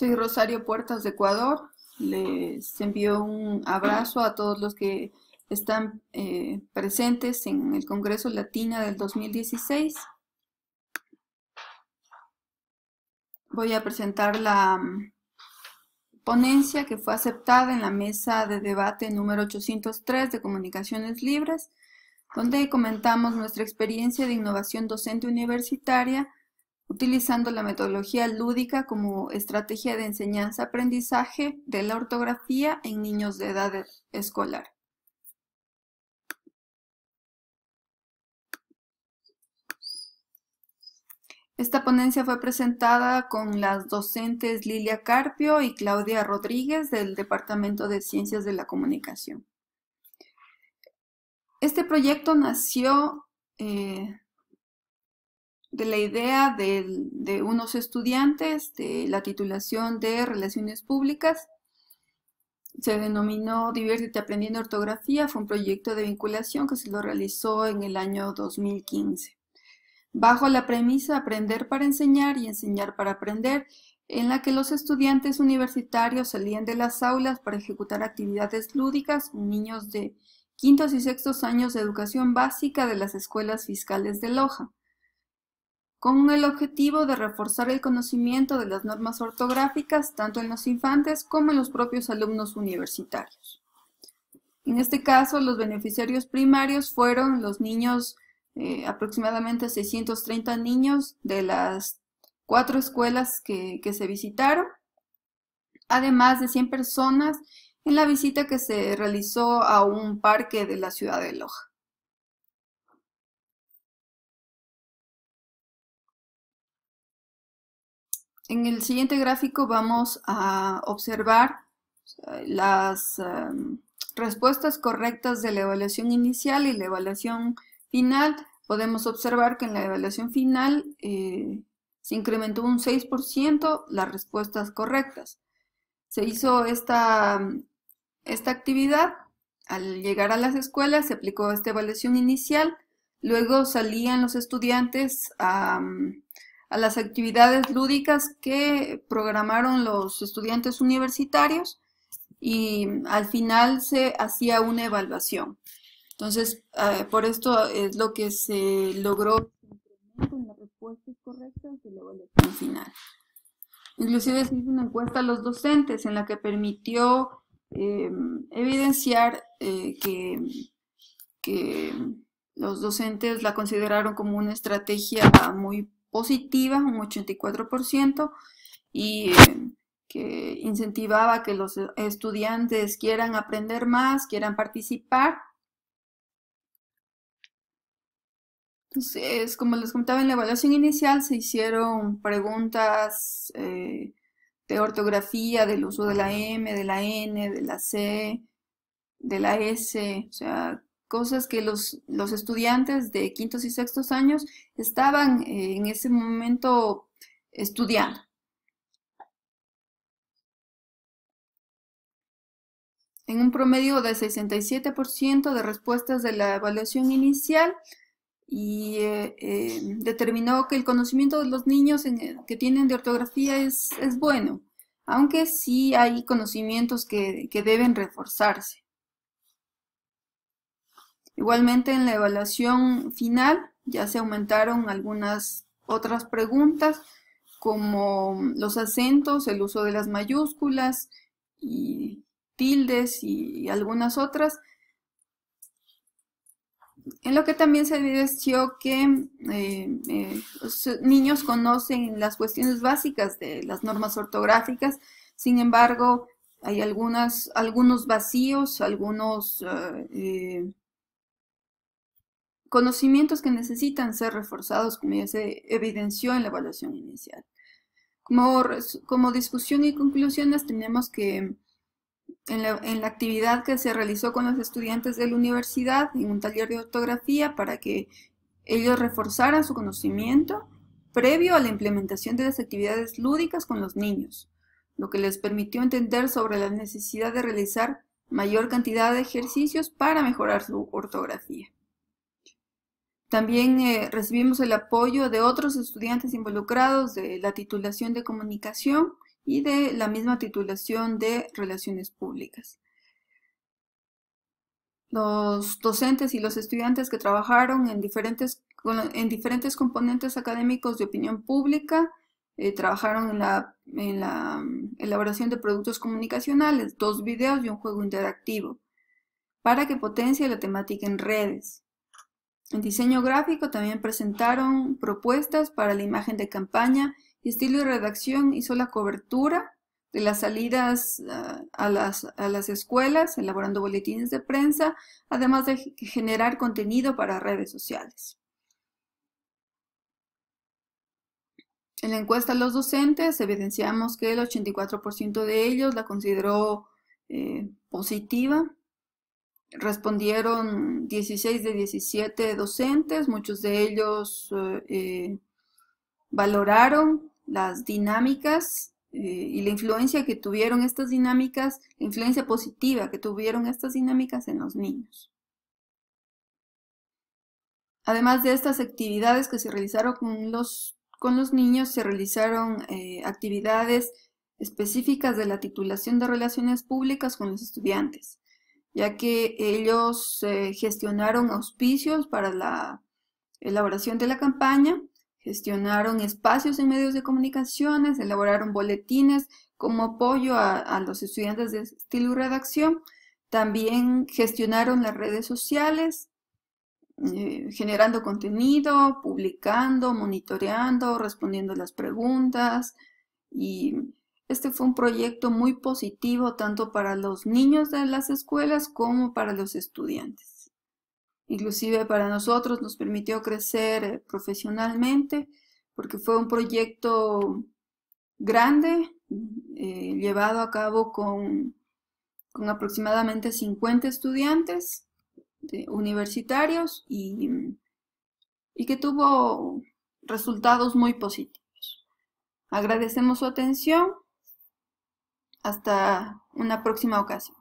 Soy Rosario Puertas de Ecuador. Les envío un abrazo a todos los que están eh, presentes en el Congreso Latina del 2016. Voy a presentar la mm, ponencia que fue aceptada en la mesa de debate número 803 de Comunicaciones Libres, donde comentamos nuestra experiencia de innovación docente universitaria utilizando la metodología lúdica como estrategia de enseñanza-aprendizaje de la ortografía en niños de edad escolar. Esta ponencia fue presentada con las docentes Lilia Carpio y Claudia Rodríguez del Departamento de Ciencias de la Comunicación. Este proyecto nació eh, de la idea de, unos estudiantes de la titulación de Relaciones Públicas. Se denominó Diviértete aprendiendo ortografía, fue un proyecto de vinculación que se lo realizó en el año 2015. Bajo la premisa Aprender para enseñar y enseñar para aprender, en la que los estudiantes universitarios salían de las aulas para ejecutar actividades lúdicas con niños de quintos y sextos años de educación básica de las escuelas fiscales de Loja con el objetivo de reforzar el conocimiento de las normas ortográficas tanto en los infantes como en los propios alumnos universitarios. En este caso, los beneficiarios primarios fueron los niños, eh, aproximadamente 630 niños de las cuatro escuelas que, que se visitaron, además de 100 personas en la visita que se realizó a un parque de la ciudad de Loja. En el siguiente gráfico vamos a observar eh, las em, respuestas correctas de la evaluación inicial y la evaluación final. Podemos observar que en la evaluación final eh, se incrementó un 6% las respuestas correctas. Se hizo esta, esta actividad al llegar a las escuelas, se aplicó esta evaluación inicial, luego salían los estudiantes a a las actividades lúdicas que programaron los estudiantes universitarios y al final se hacía una evaluación. Entonces, ah, por esto es lo que se logró en Inclusive se hizo una encuesta a los docentes en la que permitió em, evidenciar eh, que, que los docentes la consideraron como una estrategia muy positivas, un 84%, y eh, que incentivaba que los estudiantes quieran aprender más, quieran participar. Entonces, como les contaba en la evaluación inicial, se hicieron preguntas eh, de ortografía, del uso de la M, de la N, de la C, de la S, o sea, cosas que los, estudiantes de quintos y sextos años estaban eh, en ese momento estudiando. En un promedio de 67% de respuestas de la evaluación inicial, y eh, eh, determinó que el conocimiento de los niños que tienen de ortografía es, es, bueno, aunque sí hay conocimientos que deben reforzarse. Igualmente en la evaluación final ya se aumentaron algunas otras preguntas como los acentos, el uso de las mayúsculas y tildes y algunas otras. En lo que también se evidenció que eh, eh, los niños conocen las cuestiones básicas de las normas ortográficas, sin embargo, hay algunas, algunos vacíos, algunos eh, conocimientos que necesitan ser reforzados, como ya se evidenció en la evaluación inicial. Como, discusión y conclusiones, tenemos que en la, en la, actividad que se realizó con los estudiantes de la universidad, en un taller de ortografía, para que ellos reforzaran su conocimiento previo a la implementación de las actividades lúdicas con los niños, lo que les permitió entender sobre la necesidad de realizar mayor cantidad de ejercicios para mejorar su ortografía. También eh, recibimos el apoyo de otros estudiantes involucrados de la titulación de comunicación y de la misma titulación de relaciones públicas. Los docentes y los estudiantes que trabajaron en diferentes, en diferentes componentes académicos de opinión pública, eh, trabajaron en la, en la, mm, elaboración de productos comunicacionales, dos videos y un juego interactivo, para que potencie la temática en redes. En diseño gráfico también presentaron propuestas para la imagen de campaña y estilo de redacción hizo la cobertura de las salidas ah, a, las, escuelas, elaborando boletines de prensa, además de generar contenido para redes sociales. En la encuesta a los docentes evidenciamos que el 84% de ellos la consideró eh, positiva, Respondieron 16 de 17 docentes, muchos de ellos eh, valoraron las dinámicas eh, y la influencia que tuvieron estas dinámicas, la influencia positiva que tuvieron estas dinámicas en los niños. Además de estas actividades que se realizaron con los, niños, se realizaron eh, actividades específicas de la titulación de relaciones públicas con los estudiantes ya que ellos eh, gestionaron auspicios para la elaboración de la campaña, gestionaron espacios en medios de comunicaciones, elaboraron boletines como apoyo a, los estudiantes de estilo y redacción, también gestionaron las redes sociales, eh, generando contenido, publicando, monitoreando, respondiendo las preguntas y este fue un proyecto muy positivo tanto para los niños de las escuelas como para los estudiantes. Inclusive para nosotros nos permitió crecer eh, profesionalmente porque fue un proyecto grande eh, llevado a cabo con, aproximadamente 50 estudiantes eh, universitarios y, y que tuvo resultados muy positivos. Agradecemos su atención hasta una próxima ocasión.